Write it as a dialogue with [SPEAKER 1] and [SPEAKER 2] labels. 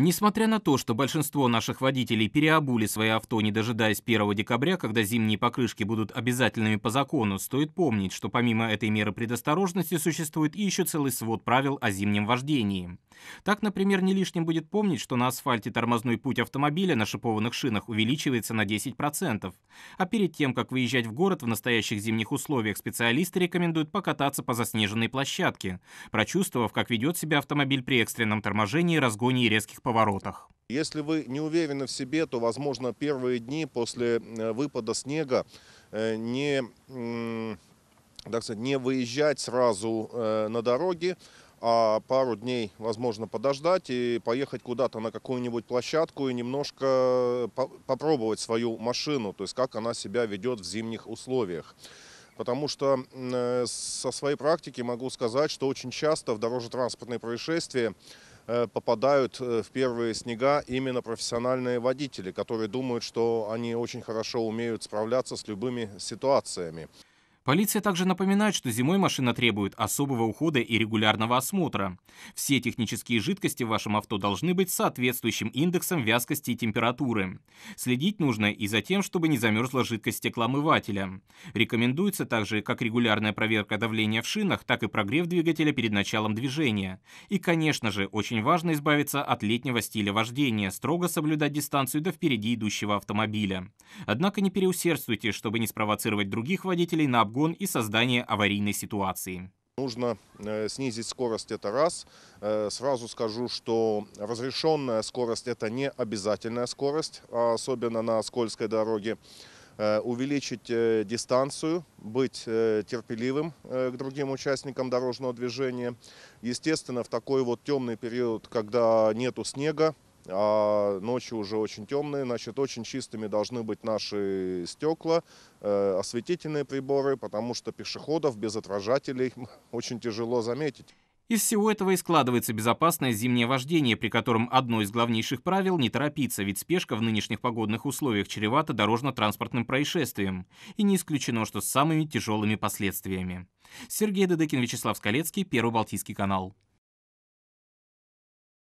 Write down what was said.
[SPEAKER 1] Несмотря на то, что большинство наших водителей переобули свои авто, не дожидаясь 1 декабря, когда зимние покрышки будут обязательными по закону, стоит помнить, что помимо этой меры предосторожности существует и еще целый свод правил о зимнем вождении. Так, например, не лишним будет помнить, что на асфальте тормозной путь автомобиля на шипованных шинах увеличивается на 10%. А перед тем, как выезжать в город в настоящих зимних условиях, специалисты рекомендуют покататься по заснеженной площадке, прочувствовав, как ведет себя автомобиль при экстренном торможении, разгоне и резких поворотах.
[SPEAKER 2] Если вы не уверены в себе, то, возможно, первые дни после э, выпада снега э, не, так сказать, не выезжать сразу э, на дороге, а пару дней, возможно, подождать и поехать куда-то на какую-нибудь площадку и немножко попробовать свою машину, то есть как она себя ведет в зимних условиях. Потому что со своей практики могу сказать, что очень часто в дорожно-транспортные происшествия Э, попадают э, в первые снега именно профессиональные водители, которые думают, что они очень хорошо умеют справляться с любыми ситуациями.
[SPEAKER 1] Полиция также напоминает, что зимой машина требует особого ухода и регулярного осмотра. Все технические жидкости в вашем авто должны быть соответствующим индексом вязкости и температуры. Следить нужно и за тем, чтобы не замерзла жидкость стеклоомывателя. Рекомендуется также как регулярная проверка давления в шинах, так и прогрев двигателя перед началом движения. И, конечно же, очень важно избавиться от летнего стиля вождения, строго соблюдать дистанцию до впереди идущего автомобиля. Однако не переусердствуйте, чтобы не спровоцировать других водителей на обгон разгон и создание аварийной ситуации.
[SPEAKER 2] Нужно э, снизить скорость, это раз. Э, сразу скажу, что разрешенная скорость – это не обязательная скорость, а особенно на скользкой дороге. Э, увеличить дистанцию, быть терпеливым к другим участникам дорожного движения. Естественно, в такой вот темный период, когда нету снега, а ночи уже очень темные, значит, очень чистыми должны быть наши стекла, э, осветительные приборы, потому что пешеходов без отражателей очень тяжело заметить. Из
[SPEAKER 1] всего этого и складывается безопасное зимнее вождение, при котором одно из главнейших правил – не торопиться, ведь спешка в нынешних погодных условиях чревата дорожно-транспортным происшествием. И не исключено, что с самыми тяжелыми последствиями. Сергей Дедыкин, Вячеслав Скалецкий, Первый Балтийский канал.